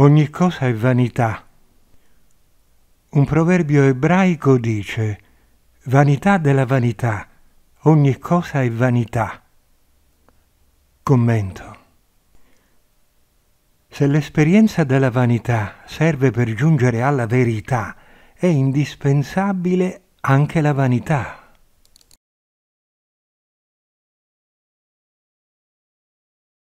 ogni cosa è vanità. Un proverbio ebraico dice, vanità della vanità, ogni cosa è vanità. Commento. Se l'esperienza della vanità serve per giungere alla verità, è indispensabile anche la vanità.